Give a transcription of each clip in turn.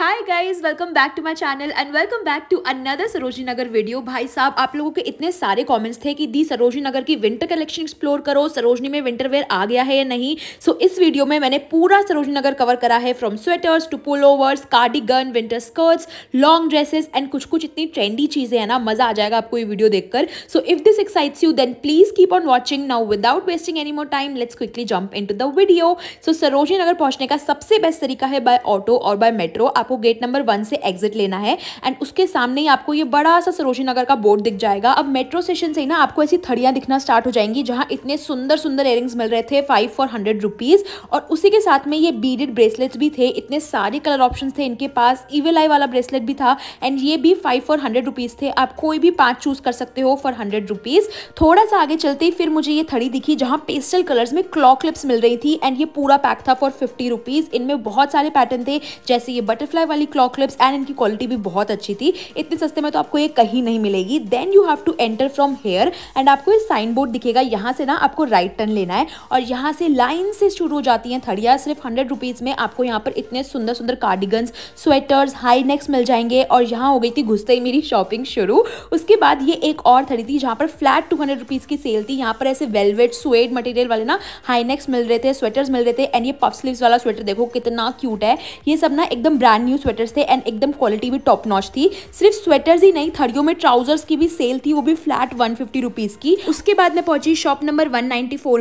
hi guys welcome back to my channel and welcome back to another Sarojini Nagar video भाई साहब आप लोगों के इतने सारे कमेंट्स थे कि दी सरोजी नगर की विंटर कलेक्शन एक्सप्लोर करो सरोजनी में विंटर वेयर आ गया है या नहीं सो so, इस वीडियो में मैंने पूरा सरोजी नगर कवर करा है from sweaters to pullovers cardigan winter skirts long dresses and कुछ कुछ इतनी ट्रेंडी चीज़ें हैं ना मज़ा आ जाएगा आपको ये वीडियो देखकर so if this excites you then please keep on watching now without wasting any more time let's quickly jump in the video so Sarojini Nagar पहुंचने का सबसे बेस्ट तरीका है बाय ऑटो और बाय मेट्रो आप आपको गेट नंबर वन से exit लेना है एंड उसके सामने ही आपको ये बड़ा सा सरोजी नगर का बोर्ड दिख जाएगा अब मेट्रो स्टेशन से ही ना आपको ऐसी थड़ियाँ दिखना स्टार्ट हो जाएंगी जहाँ इतने सुंदर सुंदर इयरिंग्स मिल रहे थे फाइव फॉर हंड्रेड रुपीज़ और उसी के साथ में ये बीडेड ब्रेसलेट्स भी थे इतने सारे कलर ऑप्शन थे इनके पास इवेल आई वाला ब्रेसलेट भी था एंड ये भी फाइव फॉर हंड्रेड रुपीज़ थे आप कोई भी पाँच चूज़ कर सकते हो फॉर हंड्रेड रुपीज़ थोड़ा सा आगे चलते ही फिर मुझे ये थड़ी दिखी जहाँ पेस्टल कलर्स में क्लॉक क्लिप्स मिल रही थी एंड ये पूरा पैक था फॉर फिफ्टी रुपीज़ इनमें बहुत सारे पैटर्न थे जैसे ये बटर बटरफ्लाई वाली क्लॉक क्लिप्स एंड इनकी क्वालिटी भी बहुत अच्छी थी इतने सस्ते में तो आपको ये कहीं नहीं मिलेगी then you have to enter from here and आपको ये साइन बोर्ड दिखेगा यहाँ से ना आपको राइट टर्न लेना है और यहाँ से लाइन से शुरू हो जाती हैं थड़िया सिर्फ हंड्रेड रुपीज़ में आपको यहाँ पर इतने सुंदर सुंदर कार्डिगन्स स्वेटर्स हाई नेक्स मिल जाएंगे और यहाँ हो गई थी घुसते ही मेरी शॉपिंग शुरू उसके बाद ये एक और थड़ी थी जहाँ पर फ्लैट टू हंड्रेड रुपीज़ की सेल थी यहाँ पर ऐसे वेलवेट स्वेड मटेरियल वाले ना हाई नेक्स मिल रहे थे स्वेटर्स मिल रहे थे एंड ये पफ स्लीव वाला स्वेटर देखो कितना क्यूट है ये सब ना एकदम ब्रांड ब्रांड न्यू स्वेटर्स थे एंड एकदम क्वालिटी भी टॉप नॉच थी सिर्फ स्वेटर्स ही नहीं थड़ियों में ट्राउजर्स की भी सेल थी वो भी फ्लैट वन फिफ्टी की उसके बाद मैं पहुंची शॉप नंबर वन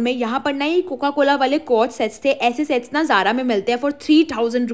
में यहाँ पर ना ये कोका कोला वाले कॉच सेट्स थे ऐसे सेट्स ना जारा में मिलते हैं फॉर थ्री थाउजेंड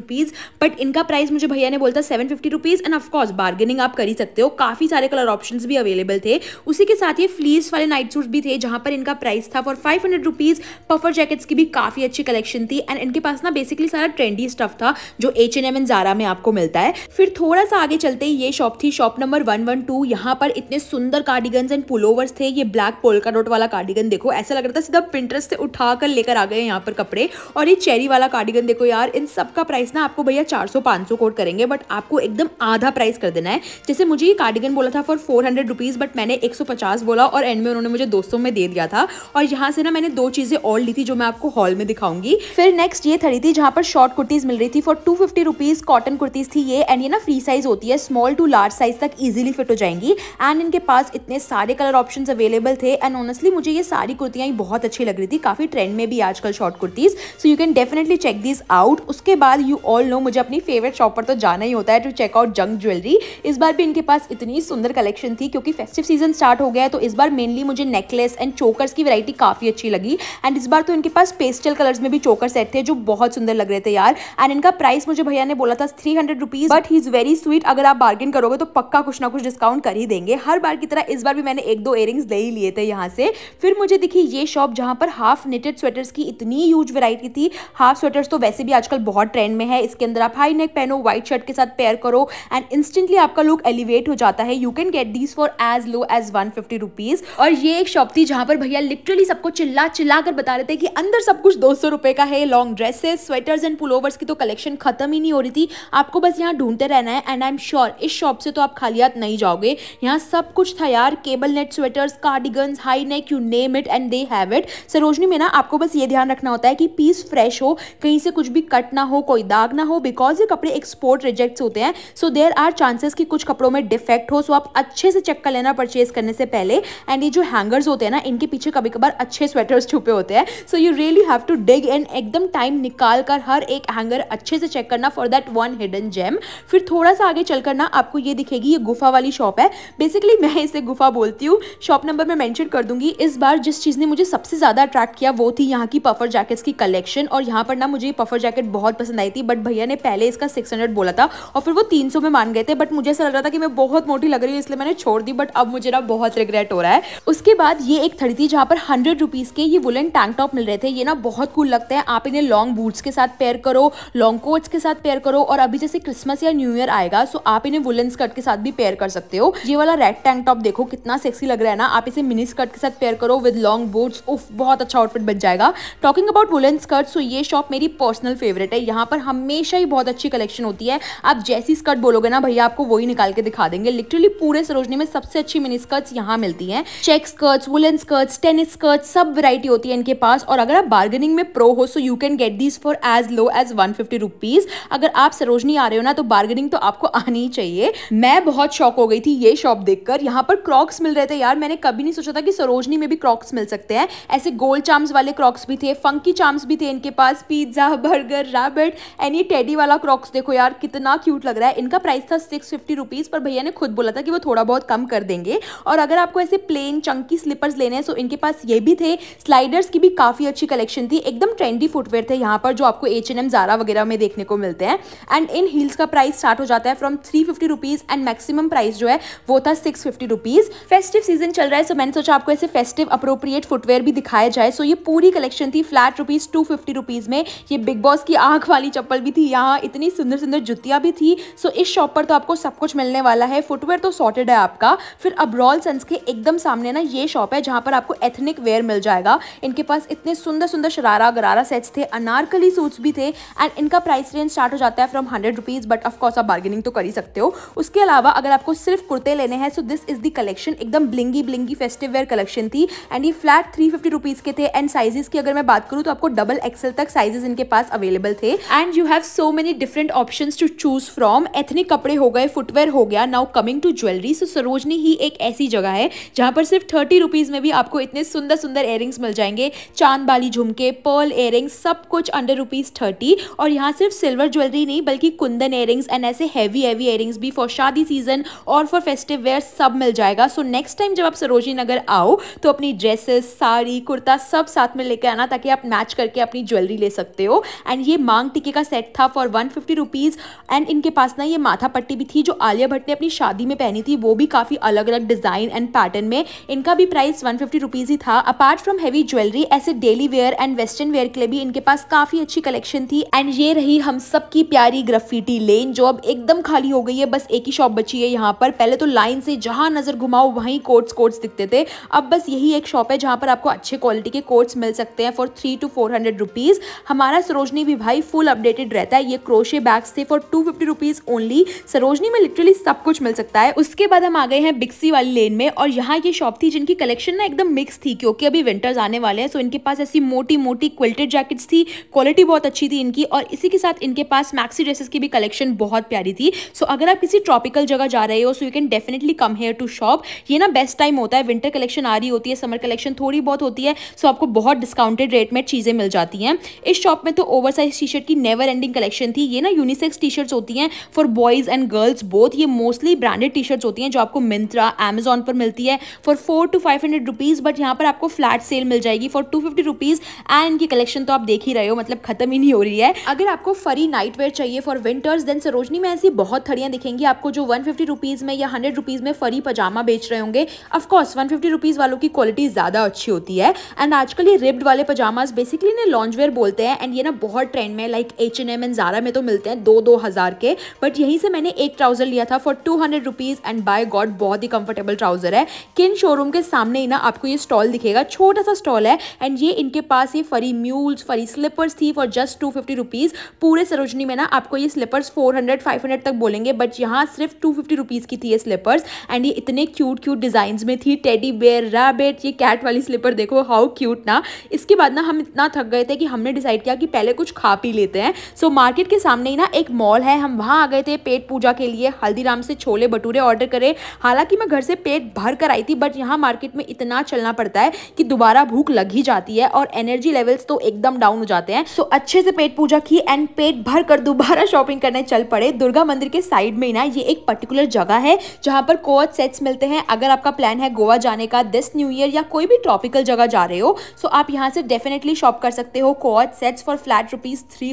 बट इनका प्राइस मुझे भैया ने बोलता seven fifty rupees and of course bargaining आप कर ही सकते हो काफी सारे कलर ऑप्शन भी अवेलेबल थे उसी के साथ ये फ्लीस वाले नाइट सूट भी थे जहां पर इनका प्राइस था for five hundred rupees puffer jackets की भी काफी अच्छी कलेक्शन थी एंड इनके पास ना बेसिकली सारा ट्रेंडी स्टफ था जो H and M and Zara में आपको मिलता है फिर थोड़ा सा आगे चलते ही ये शॉप थी shop number one one two यहाँ पर इतने सुंदर कार्डिगन एंड पुलोवर्स थे ये ब्लैक पोलका डॉट वाला कार्डिगन देखो ऐसा लग रहा था सीधा प्रिंटरेस्ट से उठा कर लेकर आ गए यहाँ पर कपड़े और ये चेरी वाला कार्डिगन देखो यार इन सब का प्राइस ना आपको भैया चार सौ पाँच सौ कोट करेंगे बट आपको एकदम आधा प्राइस कर देना है जैसे मुझे ये कार्डिगन बोला था for four hundred rupees but मैंने एक सौ पचास बोला और एंड में उन्होंने मुझे दो सौ में दे दिया था और यहाँ से ना मैंने दो चीज़ें और ली थी जो मैं आपको हॉल में दिखाऊंगी फिर नेक्स्ट ये थड़ी थी जहाँ पर शॉर्ट कुर्तीज़ मिल रही थी for two fifty rupees cotton kurtis थी ये एंड ये ना फ्री साइज़ होती है स्मॉल टू लार्ज साइज़ तक ईजिली फिट हो जाएंगी एंड इनके पास इतने सारे कलर ऑप्शन अवेलेबल थे एंड ऑनस्टली मुझे ये सारी कुर्तियाँ ही बहुत अच्छी लग रही थी काफ़ी ट्रेंड में भी आजकल short kurtis so you can definitely check this out उसके बाद यू ऑल नो मुझे अपनी फेवरेट शॉप पर तो जाना ही होता है टू चेक आउट ज्वेलरी इस बार भी इनके पास इतनी सुंदर कलेक्शन थी क्योंकि फेस्टिव सीजन स्टार्ट हो गया है तो इस बार मेनली मुझे नेकलेस एंड चोकर्स की वैरायटी काफ़ी अच्छी लगी एंड इस बार तो इनके पास पेस्टल कलर्स में भी चोकर सेट थे जो बहुत सुंदर लग रहे थे यार एंड इनका प्राइस मुझे भैया ने बोला था three hundred rupees but he is very sweet अगर आप बार्गेन करोगे तो पक्का कुछ ना कुछ डिस्काउंट कर ही देंगे हर बार की तरह इस बार भी मैंने एक दो इयरिंग्स ले ही लिए थे यहाँ से फिर मुझे दिखी ये शॉप जहाँ पर हाफ नेटेड स्वेटर्स की इतनी यूज वेराइटी थी हाफ स्वेटर्स तो वैसे भी आजकल बहुत ट्रेंड में है इसके अंदर आप हाई नेक पहनो व्हाइट शर्ट के साथ पेयर करो एंड इंस्टेंटली आपका लुक एलिवेट हो जाता है you can get these for as low as one fifty rupees और ये एक शॉप थी जहाँ पर भैया लिटरली सबको चिल्ला चिल्ला कर बता रहे थे कि अंदर सब कुछ दो सौ रुपए का है long dresses sweaters and pullovers की तो कलेक्शन खत्म ही नहीं हो रही थी आपको बस यहाँ ढूंढते रहना है एंड आई एम श्योर इस शॉप से तो आप खाली हाथ नहीं जाओगे यहाँ सब कुछ था यार cable knit sweaters cardigans high neck you name it and they have it Sarojini में ना आपको बस ये ध्यान रखना होता है कि पीस फ्रेश हो कहीं से कुछ भी कट ना हो कोई दाग ना हो बिकॉज ये कपड़े एक्सपोर्ट रिजेक्ट्स होते हैं सो देर आर चांसेस कि कुछ कपड़ों में डिफेक्ट हो सो आप अच्छे से चेक कर लेना परचेज करने से पहले एंड ये जो हैंगर्स होते हैं ना इनके पीछे कभी कभार अच्छे स्वेटर्स छुपे होते हैं so you really have to dig and एकदम टाइम निकाल कर हर एक हैंगर अच्छे से चेक करना for that one hidden gem फिर थोड़ा सा आगे चलकर ना आपको ये दिखेगी ये गुफा वाली शॉप है बेसिकली मैं इसे गुफा बोलती हूँ शॉप नंबर मैं मैंशन कर दूंगी इस बार जिस चीज़ ने मुझे सबसे ज़्यादा अट्रैक्ट किया वो थी यहाँ की पफर जैकेट्स की कलेक्शन और यहाँ पर ना मुझे पफर जैकेट बहुत पसंद आई थी बट भैया ने पहले इसका सिक्स बोला था और फिर वो तीन में मान गए थे बट मुझे ऐसा लग रहा था कि मैं बहुत मोटी लग रही हूँ इसलिए मैंने छोड़ दी बट अब मुझे ना बहुत रिग्रेट हो रहा है उसके बाद ये एक थड़ी थी जहाँ पर हंड्रेड रुपीज़ के ये वुलन टैंक टॉप मिल रहे थे ये ना बहुत कूल लगते हैं आप इन्हें लॉन्ग बूट्स के साथ पेयर करो लॉन्ग कोट्स के साथ पेयर करो और अभी जैसे क्रिसमस या न्यू ईयर आएगा सो आप इन्हें वुलन स्कर्ट के साथ भी पेयर कर सकते हो ये वाला रेड टैंक टॉप देखो कितना सेक्सी लग रहा है ना आप इसे मिनी स्कर्ट के साथ पेयर करो विद लॉन्ग बूट्स उफ बहुत अच्छा आउटफिट बन जाएगा talking about woollen skirt so ये शॉप मेरी पर्सनल फेवरेट है यहाँ पर हमेशा ही बहुत अच्छी कलेक्शन होती है आप जैसी स्कर्ट बोलोगे ना भैया आपको वही निकाल के दिखा देंगे लिटरली पूरे सरोजनी में सबसे अच्छी मिनी स्कर्ट्स यहाँ मिलती है check skirts woollen skirts tennis skirts सब वैरायटी होती है इनके पास और अगर आप बार्गेनिंग में प्रो हो so you can get these for as low as one fifty अगर आप सरोजनी आ रहे हो ना तो बार्गेनिंग तो आपको आनी ही चाहिए मैं बहुत शौक हो गई थी ये शॉप देखकर यहाँ पर क्रॉक्स मिल रहे थे यार मैंने कभी नहीं सोचा था कि सरोजनी में भी क्रॉक्स मिल सकते हैं ऐसे गोल्ड चार्म्स वाले क्रॉक्स भी थे फंकी चार्म्स भी थे इनके पास pizza burger rabbit any teddy वाला क्रॉक्स देखो यार कितना क्यूट लग रहा है इनका प्राइस था सिक्स फिफ्टी रुपीज़ पर भैया ने खुद बोला था कि वो थोड़ा बहुत कम कर देंगे और अगर आपको ऐसे प्लेन चंकी स्लीपर्स लेने हैं तो इनके पास ये भी थे स्लाइडर्स की भी काफ़ी अच्छी कलेक्शन थी एकदम ट्रेंडी फुटवेयर थे यहाँ पर जो आपको एच एन एम जारा वगैरह में देखने को मिलते हैं एंड इन हील्स का प्राइस स्टार्ट हो जाता है from three fifty rupees and maximum price जो है वो था six fifty rupees festive season चल रहा है सो so मैंने सोचा आपको ऐसे फेस्टिव अप्रोप्रिएट फुटवेयर भी दिखाया जाए सो so ये पूरी कलेक्शन थी flat rupees two fifty rupees में ये बिग बॉस की आंख वाली चप्पल भी थी यहाँ इतनी सुंदर सुंदर जुतियाँ भी थी सो so इस शॉप पर तो आपको सब कुछ मिलने वाला है फुटवेयर तो सॉर्टेड है आपका फिर अब्रॉल सन्स के एकदम सामने ना ये शॉप है जहाँ पर आपको एथनिक वेयर मिल जाएगा इनके पास इतने सुंदर सुंदर शरारा गरारा सेट्स थे अनारकली सूट्स भी थे एंड इनका प्राइस रेंज स्टार्ट हो जाता है from minimum hundred rupees but of course आप बार्गेनिंग तो कर ही सकते हो उसके अलावा अगर आपको सिर्फ कुर्ते लेने हैं so this is the collection एकदम blingy blingy festive wear collection थी एंड ये फ्लैट थ्री फिफ्टी रुपीज़ के थे एंड साइजेस की अगर मैं बात करूँ तो आपको डबल एक्सेल तक साइजेस इनके पास अवेलेबल थे and you have so many different option to choose from ethnic कपड़े हो गए फुटवेयर हो गया now coming to jewellery so Sarojini ही एक ऐसी जगह है जहाँ पर सिर्फ थर्टी रुपीज़ में भी आपको इतने सुंदर सुंदर एयरिंग्स मिल जाएंगे चांद बाली झुमके पर्ल एयरिंग्स सब कुछ अंडर रुपीज़ थर्टी और यहाँ सिर्फ सिल्वर ज्वेलरी नहीं बल्कि कुंदन एयरिंग्स एंड ऐसे हैवी हैवी एयरिंग्स भी फॉर शादी सीजन और फॉर फेस्टिव वेयर सब मिल जाएगा सो नेक्स्ट टाइम जब आप सरोजी नगर आओ तो अपनी ड्रेसेस साड़ी कुर्ता सब साथ में लेकर आना ताकि आप मैच करके अपनी ज्वेलरी ले सकते हो एंड ये मांग टिके का सेट था फॉर वन फिफ्टी एंड इनके पास ना ये माथा पट्टी भी थी जो आलिया भट्ट ने अपनी शादी में पहनी थी वो भी काफ़ी अलग अलग डिज़ाइन एंड पैटर्न में इनका भी प्राइस वन फिफ्टी ही था अपार्ट फ्रॉम हैवी ज्वेलरी ऐसे daily wear and western wear के लिए भी इनके पास काफ़ी अच्छी कलेक्शन थी एंड ये रही हम सबकी प्यारी वाली ग्रफिटी लेन जो अब एकदम खाली हो गई है बस एक ही शॉप बची है यहाँ पर पहले तो लाइन से जहाँ नज़र घुमाओ वहीं कोट्स कोट्स दिखते थे अब बस यही एक शॉप है जहाँ पर आपको अच्छे क्वालिटी के कोट्स मिल सकते हैं for three two four hundred rupees हमारा सरोजनी भी भाई फुल अपडेटेड रहता है ये क्रोशे बैग्स थे for two fifty rupees only Sarojini में लिटरली सब कुछ मिल सकता है उसके बाद हम आ गए हैं बिक्सी वाली लेन में और यहाँ ये शॉप थी जिनकी कलेक्शन ना एकदम मिक्स थी क्योंकि अभी विंटर्स आने वाले हैं सो इनके पास ऐसी मोटी मोटी क्विल्टेड जैकेट्स थी क्वालिटी बहुत अच्छी थी इनकी और इसी के साथ इनके पास मैक्सी ड्रेसेस की भी कलेक्शन बहुत प्यारी थी सो so, अगर आप किसी ट्रॉपिकल जगह जा रहे हो so you can definitely come here to shop ये ना बेस्ट टाइम होता है विंटर कलेक्शन आ रही होती है समर कलेक्शन थोड़ी बहुत होती है सो so आपको बहुत डिस्काउंटेड रेट में चीज़ें मिल जाती हैं इस शॉप में तो ओवर साइज टी शर्ट की नेवर एंडिंग कलेक्शन थी ये ना यूनिसेक्स टी शर्ट्स होती हैं for boys and girls both ये मोस्टली ब्रांडेड टी शर्ट्स होती हैं जो आपको मिंत्रा अमेजोन पर मिलती है for four to five hundred rupees but यहाँ पर आपको फ्लैट सेल मिल जाएगी for two fifty rupees and इनकी कलेक्शन तो आप देख ही रहे हो मतलब खत्म ही नहीं हो रही है अगर आपको फरी नाइट वेयर चाहिए फॉर विंटर्स देन सरोजनी में ऐसी बहुत थड़ियाँ दिखेंगी आपको जो वन फिफ्टी में या हंड्रेड रुपीज़ में फरी पजामा बेच रहे होंगे अफकोर्स वन फिफ्टी रुपीज वालों की क्वालिटी ज़्यादा अच्छी होती है एंड आजकल ये रिब्ड वाले पजामाज बेसिकली इन्हें लॉन्चवेयर बोलते हैं एंड ये ना बहुत ट्रेंड में like H and M and Zara में तो मिलते हैं दो दो हज़ार के बट यहीं से मैंने एक ट्राउज़र लिया था for two hundred rupees and by god बहुत ही कंफर्टेबल ट्राउज़र है किन शोरूम के सामने ही ना आपको ये स्टॉल दिखेगा छोटा सा स्टॉल है एंड ये इनके पास ये फरी म्यूल्स फरी स्लीपर्स थी for just two fifty rupees पूरे सरोजनी में ना आपको आपको ये स्लीपर्स 400 500 तक बोलेंगे बट यहाँ सिर्फ टू फिफ्टी रुपीज़ की थी ये स्लीपर्स एंड ये इतने क्यूट क्यूट डिज़ाइन में थी टेडी बेयर रैबिट ये कैट वाली स्लीपर देखो हाउ क्यूट ना इसके बाद ना हम इतना थक गए थे कि हमने डिसाइड किया कि पहले कुछ खा पी लेते हैं सो so, मार्केट के सामने ही ना एक मॉल है हम वहाँ आ गए थे पेट पूजा के लिए हल्दीराम से छोले भटूरे ऑर्डर करे हालांकि मैं घर से पेट भर कर आई थी बट यहाँ मार्केट में इतना चलना पड़ता है कि दोबारा भूख लग ही जाती है और एनर्जी लेवल्स तो एकदम डाउन हो जाते हैं सो so, अच्छे से पेट पूजा की एंड पेट भर कर दोबारा ज़्यादा शॉपिंग करने चल पड़े दुर्गा मंदिर के साइड में ना ये एक पर्टिकुलर जगह है जहाँ पर कोच सेट्स मिलते हैं अगर आपका प्लान है गोवा जाने का दिस न्यू ईयर या कोई भी ट्रॉपिकल जगह जा रहे हो सो आप यहाँ से डेफिनेटली शॉप कर सकते हो कोच sets for flat rupees three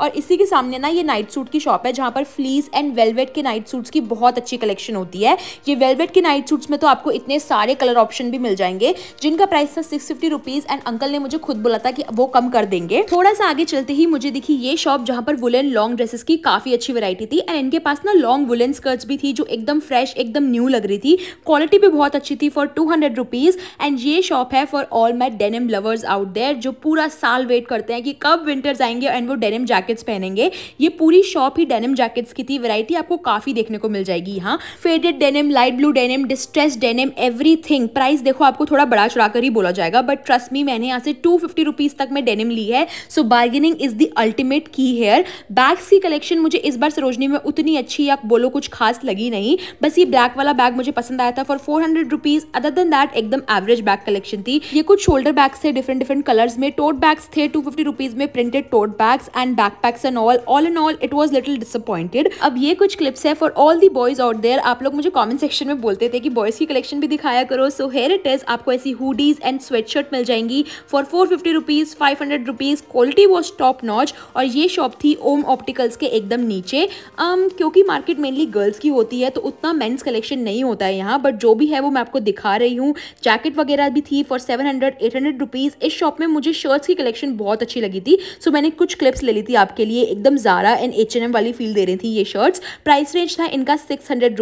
और इसी के सामने ना ये नाइट सूट की शॉप है जहाँ पर फ्लीस एंड वेलवेट के नाइट सूट्स की बहुत अच्छी कलेक्शन होती है ये वेलवेट के नाइट सूट्स में तो आपको इतने सारे कलर ऑप्शन भी मिल जाएंगे जिनका प्राइस था सिक्स फिफ्टी एंड अंकल ने मुझे खुद बोला था कि वो कम कर देंगे थोड़ा सा आगे चलते ही मुझे दिखी ये शॉप जहाँ पर वुलन लॉन्ग ड्रेसेस की काफ़ी अच्छी वैरायटी थी एंड इनके पास ना लॉन्ग वुलन स्कर्ट्स भी थी जो एकदम फ्रेश एकदम न्यू लग रही थी क्वालिटी भी बहुत अच्छी थी for two hundred rupees and ये शॉप है for all my denim lovers out there जो पूरा साल वेट करते हैं कि कब विंटर्स आएंगे एंड वो डेनिम जैकेट्स पहनेंगे ये पूरी शॉप ही डेनिम जैकेट्स की थी वैरायटी आपको काफ़ी देखने को मिल जाएगी यहाँ faded denim light blue denim distress denim everything price देखो आपको थोड़ा बड़ा चढ़ा कर ही बोला जाएगा बट ट्रस्ट मी मैंने यहाँ से टू फिफ्टी रुपीज़ तक में डेनिम ली है so bargaining is the ultimate key here back bags की कलेक्शन मुझे इस बार सरोजनी में उतनी अच्छी या बोलो कुछ खास लगी नहीं बस ये ब्लैक वाला बैग मुझे पसंद आया था for four hundred rupees other than that एकदम एवरेज बैग कलेक्शन थी ये कुछ शोल्डर बैग्स थे डिफरेंट डिफरेंट कलर्स में टोट बैग्स थे टू फिफ्टी रुपीज में printed tote bags and backpacks and all all and all it was little disappointed अब ये कुछ क्लिप्स है for all the boys out there आप लोग मुझे कॉमेंट सेक्शन में बोलते थे कि बॉयज की कलेक्शन भी दिखाया करो सो हेयर इट इज आपको ऐसी हुडीज एंड स्वेट शर्ट मिल जाएंगी for four fifty rupees five hundred rupees quality was top notch और ये शॉप थी ओम ऑप्टिकल्स के एकदम नीचे um, क्योंकि मार्केट मेनली गर्ल्स की होती है तो उतना मेंस कलेक्शन नहीं होता है यहाँ बट जो भी है वो मैं आपको दिखा रही हूँ जैकेट वगैरह भी थी for seven hundred eight hundred rupees इस शॉप में मुझे शर्ट्स की कलेक्शन बहुत अच्छी लगी थी सो so, मैंने कुछ क्लिप्स ले ली थी आपके लिए एकदम ज़ारा एंड एच एन वाली फील दे रही थी ये शर्ट्स प्राइस रेंज था इनका सिक्स हंड्रेड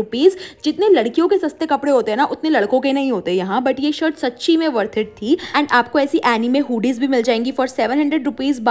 जितने लड़कियों के सस्ते कपड़े होते हैं ना उतने लड़कों के नहीं होते यहाँ बट ये शर्ट सच्ची में वर्थ इट थी एंड आपको ऐसी एनी में हुडीज़ भी मिल जाएंगी फॉर सेवन हंड्रेड रुपीज़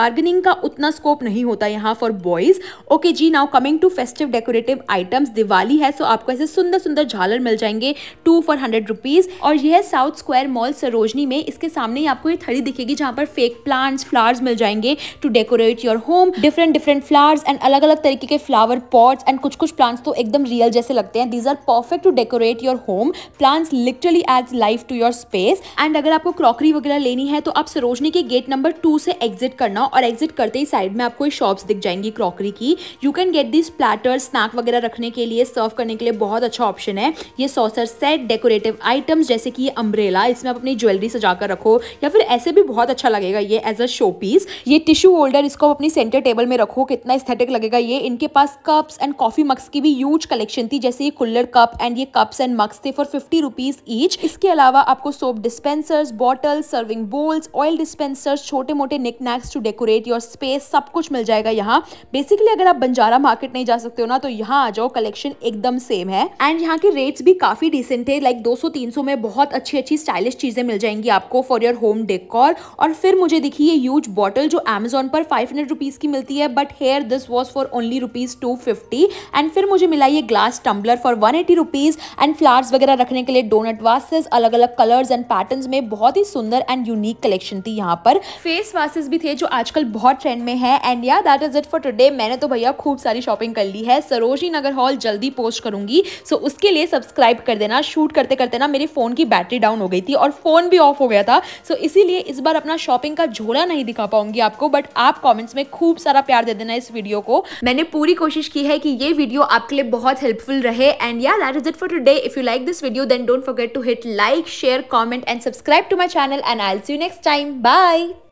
का उतना स्कोप नहीं होता यहाँ फॉर बॉय बॉयज ओके जी now coming to festive decorative items Diwali है सो so आपको ऐसे सुंदर सुंदर झालर मिल जाएंगे टू फॉर हंड्रेड रुपीज़ और यह है साउथ स्क्वायर मॉल सरोजनी में इसके सामने ही आपको ये थड़ी दिखेगी जहां पर फेक प्लांट्स फ्लावर्स मिल जाएंगे to decorate your home different different flowers and अलग अलग तरीके के फ्लावर पॉट्स एंड कुछ कुछ प्लांट्स तो एकदम रियल जैसे लगते हैं these are perfect to decorate your home plants literally adds life to your space and अगर आपको क्रॉकरी वगैरह लेनी है तो आप सरोजनी के गेट नंबर टू से एग्जिट करना और एग्जिट करते ही साइड में आपको शॉप्स दिख जाएंगी क्रॉकरी क्रॉकरी की you can get this platter snack वगैरह रखने के लिए सर्व करने के लिए बहुत अच्छा ऑप्शन है ये सॉसर सेट डेकोरेटिव आइटम्स जैसे कि ये अम्ब्रेला इसमें आप अपनी ज्वेलरी सजा कर रखो या फिर ऐसे भी बहुत अच्छा लगेगा ये एज अ शो पीस ये टिश्यू होल्डर इसको अपनी सेंटर टेबल में रखो कितना स्थेटिक लगेगा ये इनके पास कप्स एंड कॉफी मक्स की भी यूज कलेक्शन थी जैसे ये कुल्लर कप एंड ये कप्स एंड मक्स थे फॉर फिफ्टी रुपीज ईच इसके अलावा आपको soap dispensers bottle serving bowls oil dispensers छोटे मोटे knick knacks to decorate your space सब कुछ मिल जाएगा यहाँ बेसिकली अगर आप बंजारा मार्केट नहीं जा सकते हो ना तो यहाँ आ जाओ कलेक्शन एकदम सेम है एंड यहाँ के रेट्स भी काफी डिसेंट है लाइक 200-300 में बहुत अच्छी अच्छी स्टाइलिश चीजें मिल जाएंगी आपको फॉर योर होम डेकोर और फिर मुझे दिखी ये यूज बॉटल जो एमेजोन पर फाइव हंड्रेड रुपीज की मिलती है but here this was for only rupees two fifty and फिर मुझे मिला ये glass tumbler for one eighty rupees and flowers वगैरह रखने के लिए डोनट वासेस अलग अलग कलर्स एंड पैटर्न में बहुत ही सुंदर एंड यूनिक कलेक्शन थी यहाँ पर फेस वासेस भी थे जो आजकल बहुत ट्रेंड में है and yeah that is it for today दे मैंने तो भैया खूब सारी शॉपिंग कर ली है सरोजी नगर हॉल जल्दी पोस्ट करूंगी सो उसके लिए सब्सक्राइब कर देना शूट करते करते ना मेरे फ़ोन की बैटरी डाउन हो गई थी और फ़ोन भी ऑफ हो गया था सो इसीलिए इस बार अपना शॉपिंग का झोला नहीं दिखा पाऊंगी आपको बट आप कॉमेंट्स में खूब सारा प्यार दे देना इस वीडियो को मैंने पूरी कोशिश की है कि ये वीडियो आपके लिए बहुत हेल्पफुल रहे and yeah that is it for today if you like this video then don't forget to hit like share comment and subscribe to my channel and I'll see you next time bye